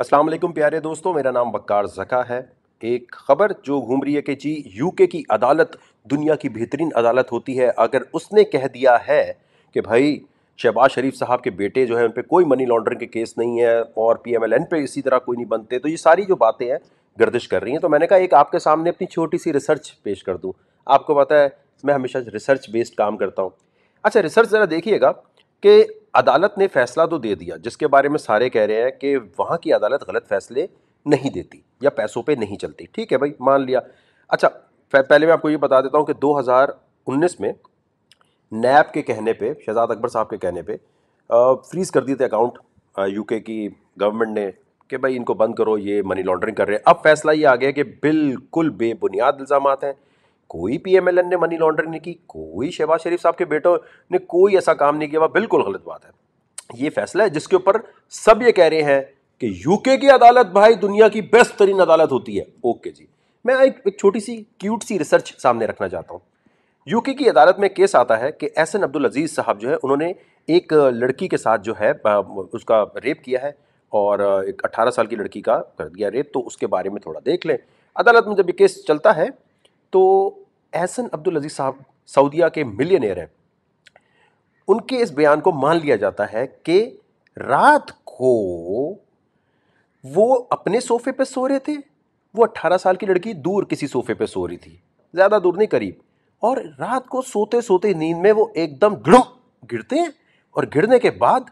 अस्सलाम वालेकुम प्यारे दोस्तों मेरा नाम बकार जका है एक खबर जो घूम रही है कि जी यूके की अदालत दुनिया की बेहतरीन अदालत होती है अगर उसने कह दिया है कि भाई शहबाज शरीफ साहब के बेटे जो है उन पर कोई मनी लॉन्ड्रिंग के केस नहीं है और पी एम एल एन पे इसी तरह कोई नहीं बनते तो ये सारी जो बातें हैं गर्दिश कर रही हैं तो मैंने कहा एक आपके सामने अपनी छोटी सी रिसर्च पेश कर दूँ आपको पता है मैं हमेशा रिसर्च बेस्ड काम करता हूँ अच्छा रिसर्च ज़रा देखिएगा कि अदालत ने फैसला तो दे दिया जिसके बारे में सारे कह रहे हैं कि वहाँ की अदालत गलत फैसले नहीं देती या पैसों पे नहीं चलती ठीक है भाई मान लिया अच्छा पहले मैं आपको ये बता देता हूँ कि 2019 में नैब के कहने पे शहजाद अकबर साहब के कहने पे फ्रीज़ कर दिए थे अकाउंट यूके की गवर्नमेंट ने कि भाई इनको बंद करो ये मनी लॉन्ड्रिंग कर रहे हैं अब फैसला ये आ गया कि बिल्कुल बेबुनियाद इल्ज़ाम हैं कोई पी ने मनी लॉन्ड्रिंग नहीं की कोई शहबाज शरीफ साहब के बेटों ने कोई ऐसा काम नहीं किया बिल्कुल गलत बात है ये फैसला है जिसके ऊपर सब ये कह रहे हैं कि यूके की अदालत भाई दुनिया की बेस्ट तरीन अदालत होती है ओके जी मैं एक, एक छोटी सी क्यूट सी रिसर्च सामने रखना चाहता हूँ यूके की अदालत में केस आता है कि एस एन अब्दुल अजीज़ साहब जो है उन्होंने एक लड़की के साथ जो है उसका रेप किया है और एक 18 साल की लड़की का कर दिया रेप तो उसके बारे में थोड़ा देख लें अदालत में जब ये केस चलता है तो एहसन अब्दुल अजीज़ साहब सऊदिया के मिलियनियर हैं उनके इस बयान को मान लिया जाता है कि रात को वो अपने सोफे पे सो रहे थे वो 18 साल की लड़की दूर किसी सोफे पे सो रही थी ज़्यादा दूर नहीं करीब और रात को सोते सोते नींद में वो एकदम ढुड़ुम गिरते हैं और गिरने के बाद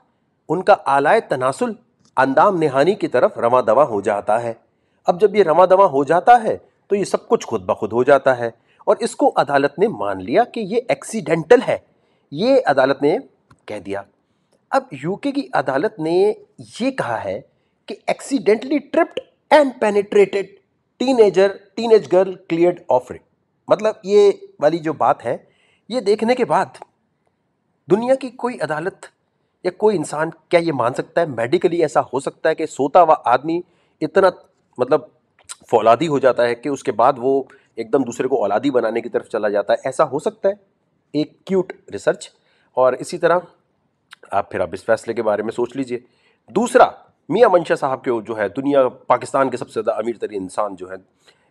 उनका आलाय तनासुल अंदाम निहानी की तरफ रवा दवा हो जाता है अब जब ये रवा दवा हो जाता है तो ये सब कुछ खुद ब खुद हो जाता है और इसको अदालत ने मान लिया कि ये एक्सीडेंटल है ये अदालत ने कह दिया अब यूके की अदालत ने ये कहा है कि accidentally tripped and penetrated teenager teenage girl clear of writ मतलब ये वाली जो बात है ये देखने के बाद दुनिया की कोई अदालत या कोई इंसान क्या ये मान सकता है मेडिकली ऐसा हो सकता है कि सोता हुआ आदमी इतना मतलब फौलादी हो जाता है कि उसके बाद वो एकदम दूसरे को औलादी बनाने की तरफ चला जाता है ऐसा हो सकता है एक क्यूट रिसर्च और इसी तरह आप फिर आप इस फैसले के बारे में सोच लीजिए दूसरा मियाँ मंशा साहब के जो है दुनिया पाकिस्तान के सबसे ज़्यादा अमीर तरीन इंसान जो है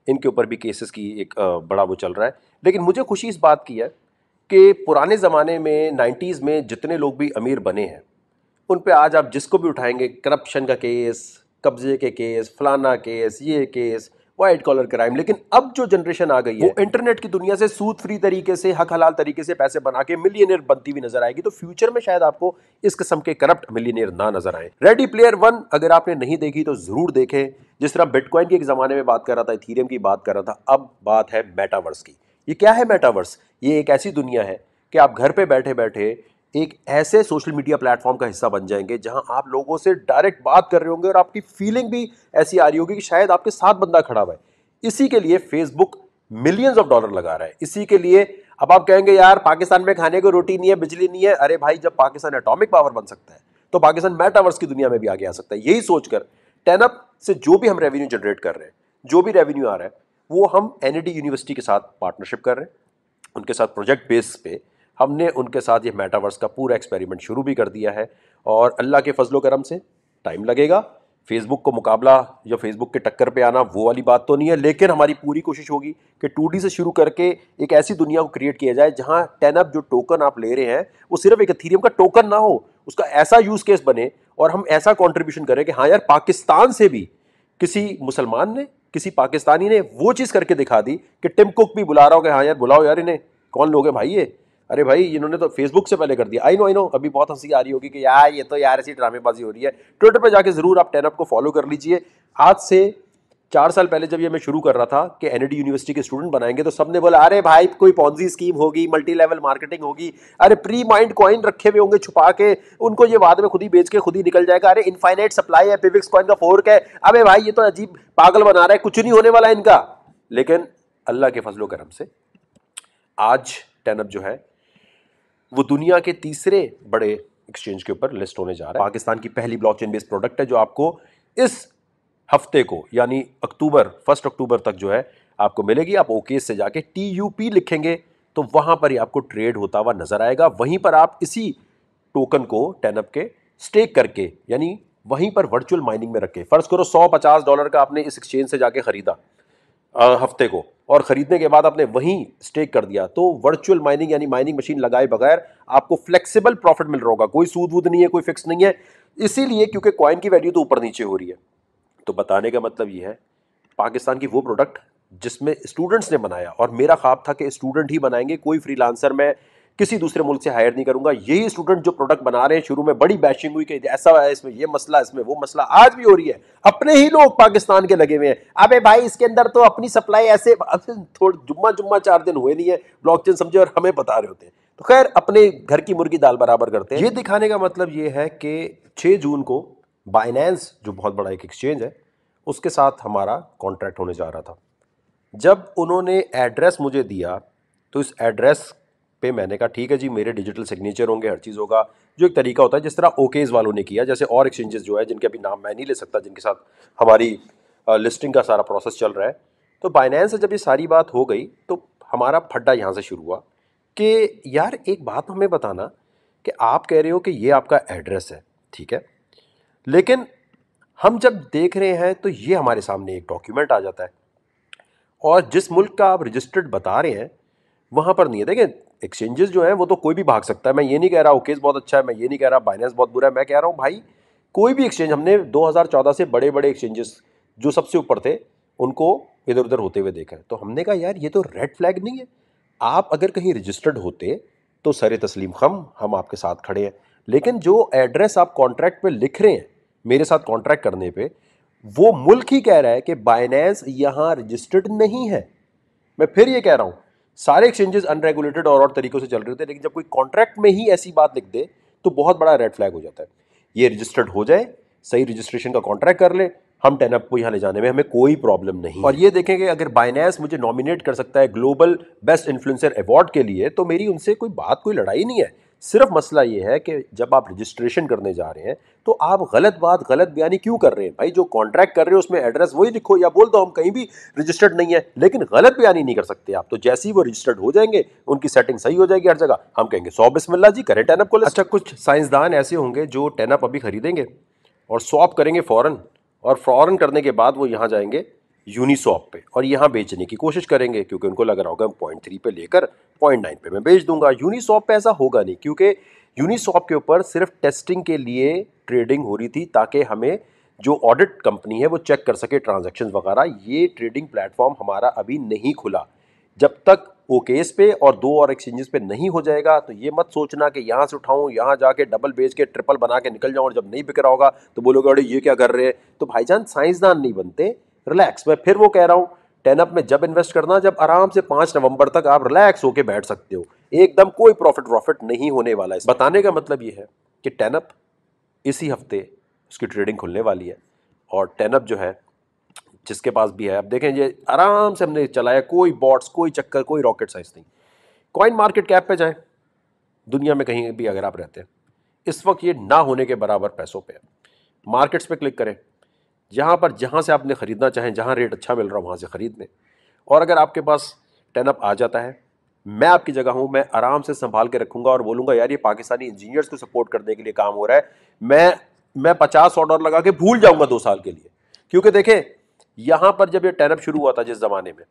इनके ऊपर भी केसेस की एक बड़ा वो चल रहा है लेकिन मुझे खुशी इस बात की है कि पुराने ज़माने में नाइन्टीज़ में जितने लोग भी अमीर बने हैं उन पर आज आप जिसको भी उठाएंगे करप्शन का केस कब्जे के केस फलाना केस ये केस वाइट कॉलर क्राइम लेकिन अब जो जनरेशन आ गई है वो इंटरनेट की दुनिया से सूद फ्री तरीके से हक हलाल तरीके से पैसे बना के मिलियनियर बनती हुई नजर आएगी तो फ्यूचर में शायद आपको इस किस्म के करप्ट मिलियनियर ना नजर आए रेडी प्लेयर वन अगर आपने नहीं देखी तो जरूर देखें जिस तरह बिटकॉइन के एक जमाने में बात कर रहा था इथीरियम की बात कर रहा था अब बात है मेटावर्स की ये क्या है मेटावर्स ये एक ऐसी दुनिया है कि आप घर पे बैठे बैठे एक ऐसे सोशल मीडिया प्लेटफॉर्म का हिस्सा बन जाएंगे जहां आप लोगों से डायरेक्ट बात कर रहे होंगे और आपकी फीलिंग भी ऐसी आ रही होगी कि शायद आपके साथ बंदा खड़ा हुआ है इसी के लिए फेसबुक मिलियंस ऑफ डॉलर लगा रहा है इसी के लिए अब आप कहेंगे यार पाकिस्तान में खाने को रोटी नहीं है बिजली नहीं है अरे भाई जब पाकिस्तान एटॉमिक पावर बन सकता है तो पाकिस्तान मेटावर्स की दुनिया में भी आगे आ सकता है यही सोचकर टेनअप से जो भी हम रेवेन्यू जनरेट कर रहे हैं जो भी रेवेन्यू आ रहा है वो हम एन यूनिवर्सिटी e के साथ पार्टनरशिप कर रहे हैं उनके साथ प्रोजेक्ट बेस पे हमने उनके साथ ये मेटावर्स का पूरा एक्सपेरिमेंट शुरू भी कर दिया है और अल्लाह के फजलो करम से टाइम लगेगा फेसबुक को मुकाबला या फेसबुक के टक्कर पे आना वो वाली बात तो नहीं है लेकिन हमारी पूरी कोशिश होगी कि टू से शुरू करके एक ऐसी दुनिया को क्रिएट किया जाए जहाँ टेन अप जो टोकन आप ले रहे हैं वो सिर्फ एक थीरियम का टोकन ना हो उसका ऐसा यूज़ केस बने और हम ऐसा कॉन्ट्रीब्यूशन करें कि हाँ यार पाकिस्तान से भी किसी मुसलमान ने किसी पाकिस्तानी ने वो चीज़ करके दिखा दी कि टिम कुक भी बुला रहा हो कि हाँ यार बुलाओ यार इन्हें कौन लोग हैं भाई ये अरे भाई इन्होंने तो फेसबुक से पहले कर दिया आई नो आई नो अभी बहुत हंसी आ रही होगी कि यार ये तो यार ऐसी ड्रामेबाजी हो रही है ट्विटर पर जाके ज़रूर आप टेनअप को फॉलो कर लीजिए आज से चार साल पहले जब ये मैं शुरू कर रहा था कि एन यूनिवर्सिटी के स्टूडेंट बनाएंगे तो सबने बोला अरे भाई कोई पॉन्जी स्कीम होगी मल्टी लेवल मार्केटिंग होगी अरे प्री माइंड कॉइन रखे हुए होंगे छुपा के उनको ये बाद में खुद ही बेच के खुद ही निकल जाएगा अरे इनफाइनाइट सप्लाई है पिविक्स कॉइन का फोर्क है अरे भाई ये तो अजीब पागल बना रहा है कुछ नहीं होने वाला है इनका लेकिन अल्लाह के फजलो करम से आज टेनअप जो है वो दुनिया के तीसरे बड़े एक्सचेंज के ऊपर लिस्ट होने जा रहा है पाकिस्तान की पहली ब्लॉक चेन बेस्ड प्रोडक्ट है जो आपको इस हफ्ते को यानी अक्टूबर फर्स्ट अक्टूबर तक जो है आपको मिलेगी आप ओके से जाके टी यू पी लिखेंगे तो वहाँ पर ही आपको ट्रेड होता हुआ नज़र आएगा वहीं पर आप इसी टोकन को टेनअप के स्टेक करके यानी वहीं पर वर्चुअल माइनिंग में रखें फ़र्ज़ करो सौ पचास डॉलर का आपने इस एक्सचेंज से जाके ख़रीदा हफ्ते को और ख़रीदने के बाद आपने वहीं स्टेक कर दिया तो वर्चुअल माइनिंग यानी माइनिंग मशीन लगाए बगैर आपको फ्लेक्सिबल प्रॉफिट मिल रहा होगा कोई सूद वूद नहीं है कोई फिक्स नहीं है इसीलिए क्योंकि कॉइन की वैल्यू तो ऊपर नीचे हो रही है तो बताने का मतलब ये है पाकिस्तान की वो प्रोडक्ट जिसमें स्टूडेंट्स ने बनाया और मेरा ख्वाब था कि स्टूडेंट ही बनाएंगे कोई फ्रीलांसर मैं किसी दूसरे मुल्क से हायर नहीं करूंगा यही स्टूडेंट जो प्रोडक्ट बना रहे हैं शुरू में बड़ी बैशिंग हुई कि ऐसा है इसमें ये मसला इसमें वो मसला आज भी हो रही है अपने ही लोग पाकिस्तान के लगे हुए हैं अबे भाई इसके अंदर तो अपनी सप्लाई ऐसे थोड़ा जुम्मा जुम्मा चार दिन हुए नहीं है ब्लॉक समझे और हमें बता रहे होते हैं तो खैर अपने घर की मुर्गी दाल बराबर करते हैं ये दिखाने का मतलब ये है कि छः जून को बाइनेंस जो बहुत बड़ा एक एक्सचेंज है उसके साथ हमारा कॉन्ट्रैक्ट होने जा रहा था जब उन्होंने एड्रेस मुझे दिया तो इस एड्रेस पे मैंने कहा ठीक है जी मेरे डिजिटल सिग्नेचर होंगे हर चीज़ होगा जो एक तरीका होता है जिस तरह ओकेज वालों ने किया जैसे और एक्सचेंजेस जो है जिनके अभी नाम मैं नहीं ले सकता जिनके साथ हमारी लिस्टिंग का सारा प्रोसेस चल रहा है तो बाइनेंस से जब ये सारी बात हो गई तो हमारा फड्डा यहाँ से शुरू हुआ कि यार एक बात हमें बताना कि आप कह रहे हो कि ये आपका एड्रेस है ठीक है लेकिन हम जब देख रहे हैं तो ये हमारे सामने एक डॉक्यूमेंट आ जाता है और जिस मुल्क का आप रजिस्टर्ड बता रहे हैं वहाँ पर नहीं है देखें एक्सचेंजेस जो हैं वो तो कोई भी भाग सकता है मैं ये नहीं कह रहा ओकेस बहुत अच्छा है मैं ये नहीं कह रहा बाइनेंस बहुत बुरा है मैं कह रहा हूँ भाई कोई भी एक्सचेंज हमने 2014 से बड़े बड़े एक्सचेंजेस जो सबसे ऊपर थे उनको इधर उधर होते हुए देखा है तो हमने कहा यार ये तो रेड फ्लैग नहीं है आप अगर कहीं रजिस्टर्ड होते तो सर तस्लीम खम हम आपके साथ खड़े हैं लेकिन जो एड्रेस आप कॉन्ट्रैक्ट पर लिख रहे हैं मेरे साथ कॉन्ट्रैक्ट करने पर वो मुल्क ही कह रहा है कि बाइनेंस यहाँ रजिस्टर्ड नहीं है मैं फिर ये कह रहा हूँ सारे एक्सचेंजेस अनरेगुलेटेड और और तरीकों से चल रहे होते हैं लेकिन जब कोई कॉन्ट्रैक्ट में ही ऐसी बात लिख दे तो बहुत बड़ा रेड फ्लैग हो जाता है ये रजिस्टर्ड हो जाए सही रजिस्ट्रेशन का कॉन्ट्रैक्ट कर ले हम टेनअप को यहाँ ले जाने में हमें कोई प्रॉब्लम नहीं और ये देखें कि अगर बाइनेस मुझे नॉमिनेट कर सकता है ग्लोबल बेस्ट इन्फ्लुएंसर अवार्ड के लिए तो मेरी उनसे कोई बात कोई लड़ाई नहीं है सिर्फ मसला ये है कि जब आप रजिस्ट्रेशन करने जा रहे हैं तो आप गलत बात गलत बयानी क्यों कर रहे हैं भाई जो कॉन्ट्रैक्ट कर रहे हो उसमें एड्रेस वही लिखो या बोल दो हम कहीं भी रजिस्टर्ड नहीं है लेकिन गलत बयानी नहीं कर सकते आप तो जैसे ही वो रजिस्टर्ड हो जाएंगे उनकी सेटिंग सही हो जाएगी हर जगह हम कहेंगे सौ बिस्मिल्ला जी करें टेनअप को अच्छा कुछ साइंसदान ऐसे होंगे जो टेनअप अभी खरीदेंगे और सॉप करेंगे फ़ौरन और फ़ौरन करने के बाद वो यहाँ जाएंगे यूनिसॉप पे और यहाँ बेचने की कोशिश करेंगे क्योंकि उनको लग रहा होगा पॉइंट थ्री पे लेकर पॉइंट नाइन पे मैं बेच दूंगा यूनिसॉप पे ऐसा होगा नहीं क्योंकि यूनिसॉप के ऊपर सिर्फ टेस्टिंग के लिए ट्रेडिंग हो रही थी ताकि हमें जो ऑडिट कंपनी है वो चेक कर सके ट्रांजेक्शन वगैरह ये ट्रेडिंग प्लेटफॉर्म हमारा अभी नहीं खुला जब तक ओकेस पे और दो और एक्सचेंजेस पे नहीं हो जाएगा तो ये मत सोचना कि यहाँ से उठाऊँ यहाँ जाके डबल बेच के ट्रिपल बना के निकल जाऊँ और जब नहीं बिक रहा होगा तो बोलोगे अरे ये क्या कर रहे हैं तो भाईजान साइंसदान नहीं बनते रिलैक्स मैं फिर वो कह रहा हूँ टेनअप में जब इन्वेस्ट करना जब आराम से पाँच नवंबर तक आप रिलैक्स होकर बैठ सकते हो एकदम कोई प्रॉफिट प्रॉफिट नहीं होने वाला है बताने का मतलब ये है कि टेनअप इसी हफ्ते उसकी ट्रेडिंग खुलने वाली है और टेनअप जो है जिसके पास भी है आप देखें ये आराम से हमने चलाया कोई बॉट्स कोई चक्कर कोई रॉकेट साइंस नहीं कॉइन मार्केट कैप पे जाए दुनिया में कहीं भी अगर आप रहते हैं इस वक्त ये ना होने के बराबर पैसों पे है मार्केट्स पे क्लिक करें जहाँ पर जहाँ से आपने ख़रीदना चाहें जहाँ रेट अच्छा मिल रहा है वहाँ से ख़रीद लें और अगर आपके पास टेनअप आ जाता है मैं आपकी जगह हूँ मैं आराम से संभाल के रखूँगा और बोलूँगा यार ये पाकिस्तानी इंजीनियर्स को सपोर्ट करने के लिए काम हो रहा है मैं मैं पचास सौ डॉलर लगा के भूल जाऊँगा दो साल के लिए क्योंकि देखें यहाँ पर जब ये टेनअप शुरू हुआ था जिस ज़माने में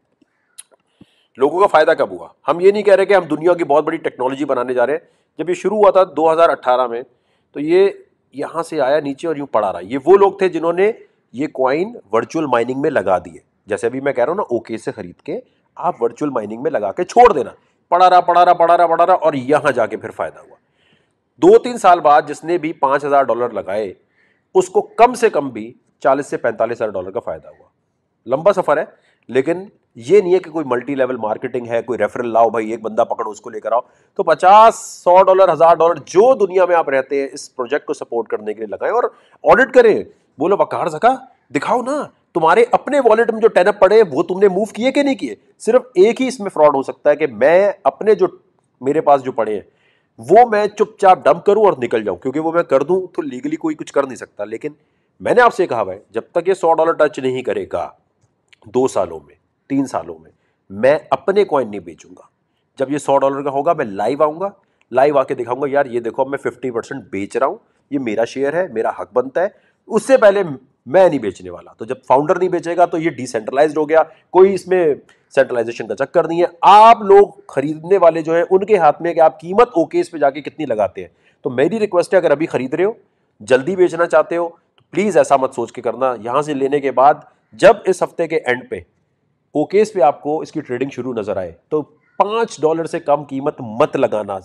लोगों का फ़ायदा कब हुआ हम ये नहीं कह रहे कि हम दुनिया की बहुत बड़ी टेक्नोलॉजी बनाने जा रहे हैं जब ये शुरू हुआ था 2018 में तो ये यहाँ से आया नीचे और यूँ पड़ा रहा ये वो लोग थे जिन्होंने ये कॉइन वर्चुअल माइनिंग में लगा दिए जैसे अभी मैं कह रहा हूँ ना ओके से खरीद के आप वर्चुअल माइनिंग में लगा के छोड़ देना पड़ा रहा पड़ा रहा पड़ा रहा पड़ा रहा और यहाँ जाके फिर फायदा हुआ दो तीन साल बाद जिसने भी पाँच हज़ार डॉलर लगाए उसको कम से कम भी चालीस से पैंतालीस हज़ार डॉलर का फ़ायदा हुआ लंबा सफ़र है लेकिन ये नहीं है कि कोई मल्टी लेवल मार्केटिंग है कोई रेफरल लाओ भाई एक बंदा पकड़ो उसको लेकर आओ तो पचास सौ डॉलर हज़ार डॉलर जो दुनिया में आप रहते हैं इस प्रोजेक्ट को सपोर्ट करने के लिए लगाएं और ऑडिट करें बोलो बकार जका दिखाओ ना तुम्हारे अपने वॉलेट में जो अप पड़े वो तुमने मूव किए कि नहीं किए सिर्फ एक ही इसमें फ्रॉड हो सकता है कि मैं अपने जो मेरे पास जो पड़े हैं वो मैं चुपचाप डंप करूं और निकल जाऊं क्योंकि वो मैं कर दूं तो लीगली कोई कुछ कर नहीं सकता लेकिन मैंने आपसे कहा भाई जब तक ये सौ डॉलर टच नहीं करेगा दो सालों में तीन सालों में मैं अपने कॉइन नहीं बेचूंगा जब ये सौ डॉलर का होगा मैं लाइव आऊँगा लाइव आके दिखाऊंगा यार ये देखो अब मैं फिफ्टी परसेंट बेच रहा हूँ ये मेरा शेयर है मेरा हक बनता है उससे पहले मैं नहीं बेचने वाला तो जब फाउंडर नहीं बेचेगा तो ये डिसेंट्रलाइज हो गया कोई इसमें सेंट्रलाइजेशन का चक्कर नहीं है आप लोग खरीदने वाले जो है उनके हाथ में कि आप कीमत इस पे जाके कितनी लगाते हैं तो मेरी रिक्वेस्ट है अगर अभी खरीद रहे हो जल्दी बेचना चाहते हो तो प्लीज़ ऐसा मत सोच के करना यहाँ से लेने के बाद जब इस हफ्ते के एंड पे ओकेस पे आपको इसकी ट्रेडिंग शुरू नज़र आए तो पाँच डॉलर से कम कीमत मत लगाना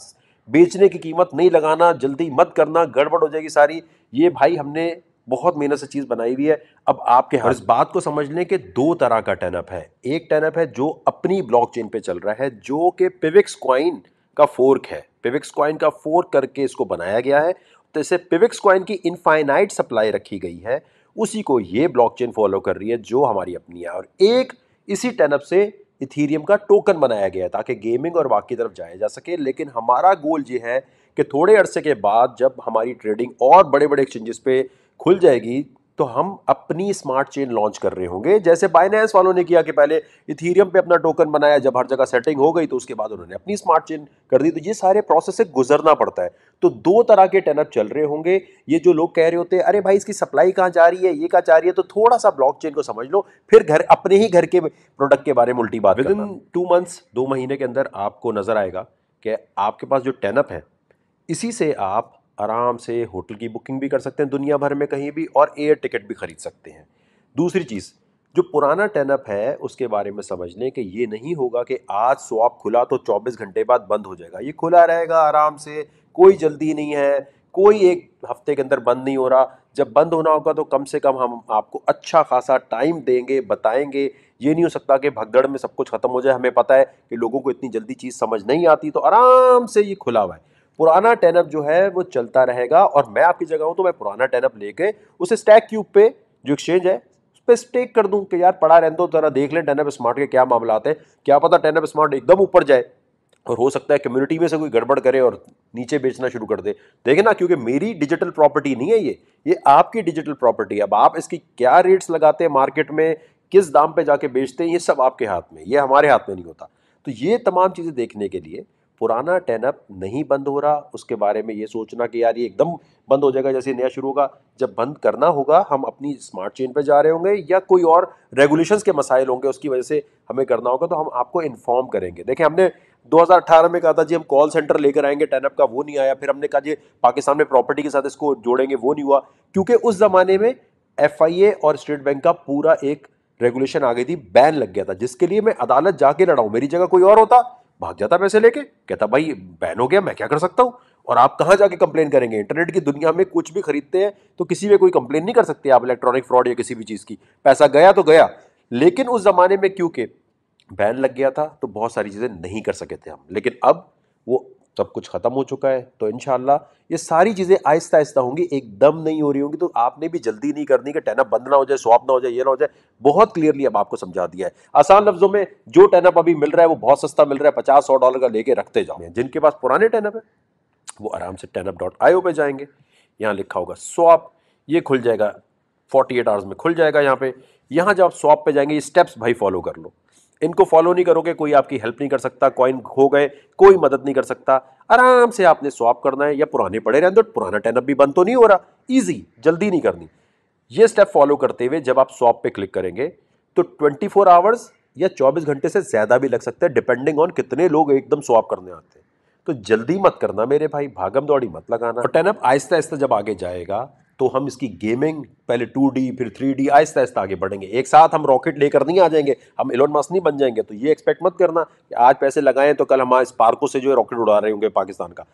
बेचने की कीमत नहीं लगाना जल्दी मत करना गड़बड़ हो जाएगी सारी ये भाई हमने बहुत मेहनत से चीज़ बनाई हुई है अब आपके हाँ इस बात को समझ लें कि दो तरह का टर्नअप है एक टर्नअप है जो अपनी चेन पे चल रहा है जो कि पिविक्स क्वाइन का फोर्क है पिविक्स क्वाइन का फोर्क करके इसको बनाया गया है तो इसे पिविक्स क्वाइन की इनफाइनाइट सप्लाई रखी गई है उसी को ये ब्लॉकचेन फॉलो कर रही है जो हमारी अपनी है और एक इसी टेनअप से इथीरियम का टोकन बनाया गया है ताकि गेमिंग और बाकी तरफ जाया जा सके लेकिन हमारा गोल ये है कि थोड़े अरसे के बाद जब हमारी ट्रेडिंग और बड़े बड़े एक्सचेंजेस पे खुल जाएगी तो हम अपनी स्मार्ट चेन लॉन्च कर रहे होंगे जैसे बाइनेंस वालों ने किया कि पहले इथीरियम पे अपना टोकन बनाया जब हर जगह सेटिंग हो गई तो उसके बाद उन्होंने अपनी स्मार्ट चेन कर दी तो ये सारे प्रोसेस से गुजरना पड़ता है तो दो तरह के टेनअप चल रहे होंगे ये जो लोग कह रहे होते हैं अरे भाई इसकी सप्लाई कहाँ जा रही है ये कहाँ जा रही है तो थोड़ा सा चेन को समझ लो फिर घर अपने ही घर के प्रोडक्ट के बारे में उल्टी बात विद इन टू मंथ्स दो महीने के अंदर आपको नजर आएगा कि आपके पास जो टेनअप है इसी से आप आराम से होटल की बुकिंग भी कर सकते हैं दुनिया भर में कहीं भी और एयर टिकट भी खरीद सकते हैं दूसरी चीज़ जो पुराना टैनअप है उसके बारे में समझ लें कि ये नहीं होगा कि आज स्वाप खुला तो 24 घंटे बाद बंद हो जाएगा ये खुला रहेगा आराम से कोई जल्दी नहीं है कोई एक हफ्ते के अंदर बंद नहीं हो रहा जब बंद होना होगा तो कम से कम हम आपको अच्छा खासा टाइम देंगे बताएंगे ये नहीं हो सकता कि भगदड़ में सब कुछ ख़त्म हो जाए हमें पता है कि लोगों को इतनी जल्दी चीज़ समझ नहीं आती तो आराम से ये खुला हुआ है पुराना टेनअप जो है वो चलता रहेगा और मैं आपकी जगह हूँ तो मैं पुराना टेनअप लेके उस स्टैक क्यूब पे जो एक्सचेंज है उस पर स्टेक कर दूँ कि यार पड़ा रहने दो जरा देख लें टेनअप स्मार्ट के क्या मामला हैं क्या पता टेनअप स्मार्ट एकदम ऊपर जाए और हो सकता है कम्युनिटी में से कोई गड़बड़ करे और नीचे बेचना शुरू कर दे देखे ना क्योंकि मेरी डिजिटल प्रॉपर्टी नहीं है ये ये आपकी डिजिटल प्रॉपर्टी है अब आप इसकी क्या रेट्स लगाते हैं मार्केट में किस दाम पे जाके बेचते हैं ये सब आपके हाथ में ये हमारे हाथ में नहीं होता तो ये तमाम चीज़ें देखने के लिए पुराना टेनअप नहीं बंद हो रहा उसके बारे में ये सोचना कि यार ये एकदम बंद हो जाएगा जैसे नया शुरू होगा जब बंद करना होगा हम अपनी स्मार्ट चेन पर जा रहे होंगे या कोई और रेगुलेशंस के मसाइल होंगे उसकी वजह से हमें करना होगा तो हम आपको इन्फॉर्म करेंगे देखें हमने 2018 में कहा था जी हम कॉल सेंटर लेकर आएंगे टेनअप का वो नहीं आया फिर हमने कहा जी पाकिस्तान में प्रॉपर्टी के साथ इसको जोड़ेंगे वो नहीं हुआ क्योंकि उस ज़माने में एफ और स्टेट बैंक का पूरा एक रेगुलेशन आ गई थी बैन लग गया था जिसके लिए मैं अदालत जाके लड़ाऊँ मेरी जगह कोई और होता भाग जाता पैसे लेके कहता भाई बैन हो गया मैं क्या कर सकता हूँ और आप कहाँ जाके कंप्लेन करेंगे इंटरनेट की दुनिया में कुछ भी खरीदते हैं तो किसी में कोई कंप्लेन नहीं कर सकते आप इलेक्ट्रॉनिक फ्रॉड या किसी भी चीज़ की पैसा गया तो गया लेकिन उस ज़माने में क्योंकि बैन लग गया था तो बहुत सारी चीज़ें नहीं कर सके थे हम लेकिन अब वो सब कुछ ख़त्म हो चुका है तो इन ये सारी चीज़ें आहिस्ता आहिस्ता होंगी एकदम नहीं हो रही होंगी तो आपने भी जल्दी नहीं करनी कि टैनअप बंद ना हो जाए स्वाप ना हो जाए ये ना हो जाए बहुत क्लियरली अब आपको समझा दिया है आसान लफ्जों में जो टैनअप अभी मिल रहा है वो बहुत सस्ता मिल रहा है पचास सौ डॉलर का लेके रखते जाओ जिनके पास पुराने टैनअप है वो आराम से टैनअप डॉट आई पे जाएंगे यहाँ लिखा होगा स्वाप ये खुल जाएगा एट आवर्स में खुल जाएगा यहाँ पे यहाँ जब आप स्वाप पे जाएंगे ये स्टेप्स भाई फॉलो कर लो इनको फॉलो नहीं करोगे कोई आपकी हेल्प नहीं कर सकता कॉइन खो गए कोई मदद नहीं कर सकता आराम से आपने स्वाप करना है या पुराने पड़े रहने दो तो पुराना टेनअप भी बंद तो नहीं हो रहा ईजी जल्दी नहीं करनी ये स्टेप फॉलो करते हुए जब आप स्वाप पे क्लिक करेंगे तो 24 फोर आवर्स या 24 घंटे से ज़्यादा भी लग सकता है डिपेंडिंग ऑन कितने लोग एकदम स्वाप करने आते हैं तो जल्दी मत करना मेरे भाई भागम दौड़ी मत लगाना और टेनअप आहिस्ता आहिस्ता जब आगे जाएगा तो हम इसकी गेमिंग पहले 2D फिर 3D आहिस्ता आहिस्ता आगे बढ़ेंगे एक साथ हम रॉकेट लेकर नहीं आ जाएंगे हम इलोन मस्क नहीं बन जाएंगे तो ये एक्सपेक्ट मत करना कि आज पैसे लगाएं तो कल हमारे पार्कों से जो है रॉकेट उड़ा रहे होंगे पाकिस्तान का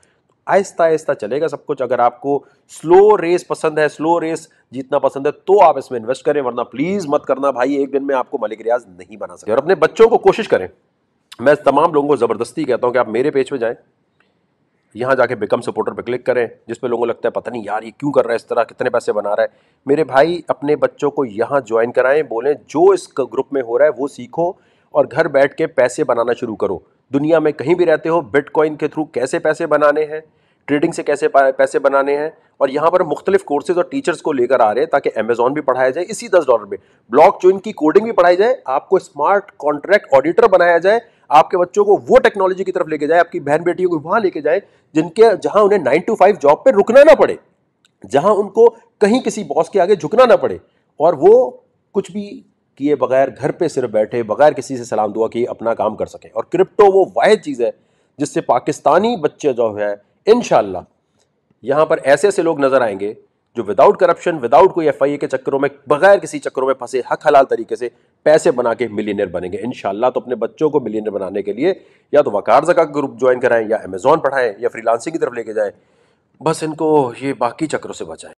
आहिस्ता आहिस्ता चलेगा सब कुछ अगर आपको स्लो रेस पसंद है स्लो रेस जीतना पसंद है तो आप इसमें इन्वेस्ट करें वरना प्लीज़ मत करना भाई एक दिन में आपको मलिक रियाज नहीं बना सकते और अपने बच्चों को कोशिश करें मैं तमाम लोगों को ज़बरदस्ती कहता हूँ कि आप मेरे पेज पर जाएँ यहाँ जाके बिकम सपोर्टर पर क्लिक करें जिस पर लोगों को लगता है पता नहीं यार ये क्यों कर रहा है इस तरह कितने पैसे बना रहा है मेरे भाई अपने बच्चों को यहाँ ज्वाइन कराएं बोलें जो इस ग्रुप में हो रहा है वो सीखो और घर बैठ के पैसे बनाना शुरू करो दुनिया में कहीं भी रहते हो बिटकॉइन के थ्रू कैसे पैसे बनाने हैं ट्रेडिंग से कैसे पैसे बनाने हैं और यहाँ पर मुख्तलिफ कोर्सेज और टीचर्स को लेकर आ रहे हैं ताकि अमेजोन भी पढ़ाया जाए इसी दस डॉलर में ब्लॉक चोइन की कोडिंग भी पढ़ाई जाए आपको स्मार्ट कॉन्ट्रैक्ट ऑडिटर बनाया जाए आपके बच्चों को वो टेक्नोलॉजी की तरफ लेके जाए आपकी बहन बेटियों को वहाँ लेके जाए जिनके जहाँ उन्हें नाइन टू फाइव जॉब पर रुकना ना पड़े जहाँ उनको कहीं किसी बॉस के आगे झुकना ना पड़े और वो कुछ भी किए बगैर घर पे सिर्फ बैठे बगैर किसी से सलाम दुआ किए अपना काम कर सकें और क्रिप्टो वो वाद चीज़ है जिससे पाकिस्तानी बच्चे जो हैं इन यहाँ पर ऐसे ऐसे लोग नज़र आएंगे जो विदाउट करप्शन विदाउट कोई एफ के चक्करों में बगैर किसी चक्करों में फंसे हक हलाल तरीके से पैसे बना के मिलीनियर बनेंगे इन तो अपने बच्चों को मिलीनियर बनाने के लिए या तो वकार जका ग्रुप ज्वाइन कराएं या अमेजोन पढ़ाएं या फ्रीलांसिंग की तरफ लेके जाएं बस इनको ये बाकी चक्करों से बचाएं